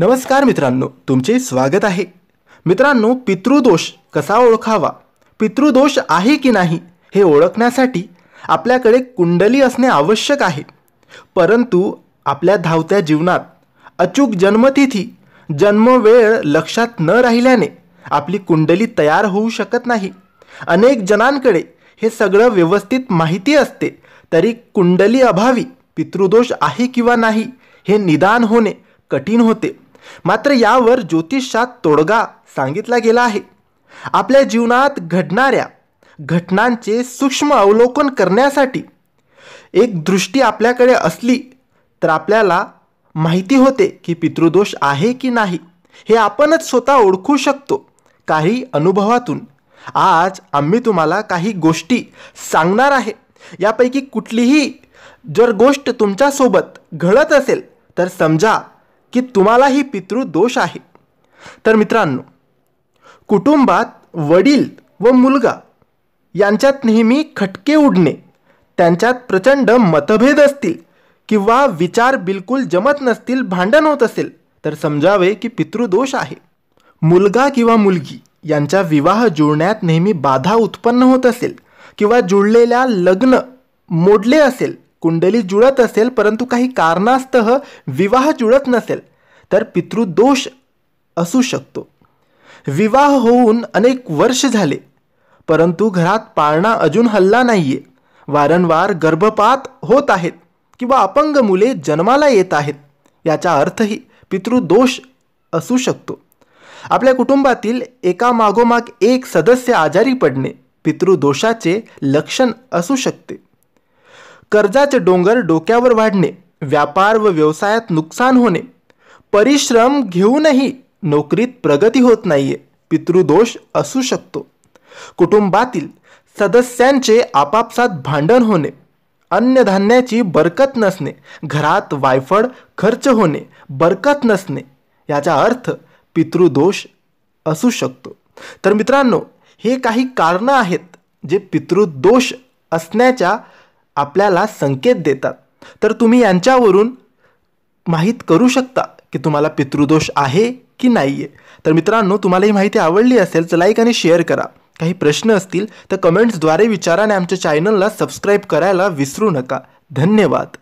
नमस्कार मित्रांनो तुमचे स्वागत आहे मित्रांनो पितृदोष कसा ओळखावा पितृदोष आहे की नाही हे ओळखण्यासाठी आपल्याकडे कुंडली असणे आवश्यक आहे परंतु आपल्या धावत्या जीवनात अचूक जन्मतिथी जन्मवेळ लक्षात न राहिल्याने आपली कुंडली तयार होऊ शकत नाही अनेक जणांकडे हे सगळं व्यवस्थित माहिती असते तरी कुंडली अभावी पितृदोष आहे किंवा नाही हे निदान होणे कठीण होते मात्र यावर ज्योतिषात तोडगा सांगितला गेला आहे आपल्या जीवनात घडणाऱ्या घटनांचे सूक्ष्म अवलोकन करण्यासाठी एक दृष्टी आपल्याकडे असली तर आपल्याला माहिती होते की पितृदोष आहे की नाही हे आपणच स्वतः ओळखू शकतो काही अनुभवातून आज आम्ही तुम्हाला काही गोष्टी सांगणार आहे यापैकी कुठलीही जर गोष्ट तुमच्यासोबत घडत असेल तर समजा की तुम्हालाही पितृदोष आहे तर मित्रांनो कुटुंबात वडील व मुलगा यांच्यात नेहमी खटके उडणे त्यांच्यात प्रचंड मतभेद असतील किंवा विचार बिलकुल जमत नसतील भांडण होत असेल तर समजावे की पितृदोष आहे मुलगा किंवा मुलगी यांच्या विवाह जुळण्यात नेहमी बाधा उत्पन्न होत असेल किंवा जुळलेल्या लग्न मोडले असेल कुंडली जुळत असेल परंतु काही कारणास्तः विवाह जुळत नसेल तर पितृदोष असू शकतो विवाह होऊन अनेक वर्ष झाले परंतु घरात पाळणा अजून हल्ला नाहीये वारंवार गर्भपात होत आहेत किंवा अपंग मुले जन्माला येत आहेत याचा अर्थही पितृदोष असू शकतो आपल्या कुटुंबातील एका मागोमाग एक सदस्य आजारी पडणे पितृदोषाचे लक्षण असू शकते कर्जाचे डोंगर डोक्यावर वाढणे व्यापार व व्यवसायात नुकसान होणे परिश्रम घेऊनही नोकरीत प्रगती होत नाहीये पितृदोष असू शकतो कुटुंबातील सदस्यांचे आपापसात भांडण होणे अन्नधान्याची बरकत नसणे घरात वायफळ खर्च होणे बरकत नसणे याचा अर्थ पितृदोष असू शकतो तर मित्रांनो हे काही कारणं आहेत जे पितृदोष असण्याच्या आपल्याला संकेत देतात तर तुम्ही यांच्यावरून माहीत करू शकता की तुम्हाला पितृदोष आहे की नाही आहे तर मित्रांनो तुम्हाला ही माहिती आवडली असेल तर लाईक आणि शेअर करा काही प्रश्न असतील तर कमेंट्सद्वारे विचारा आणि आमच्या चॅनलला सबस्क्राईब करायला विसरू नका धन्यवाद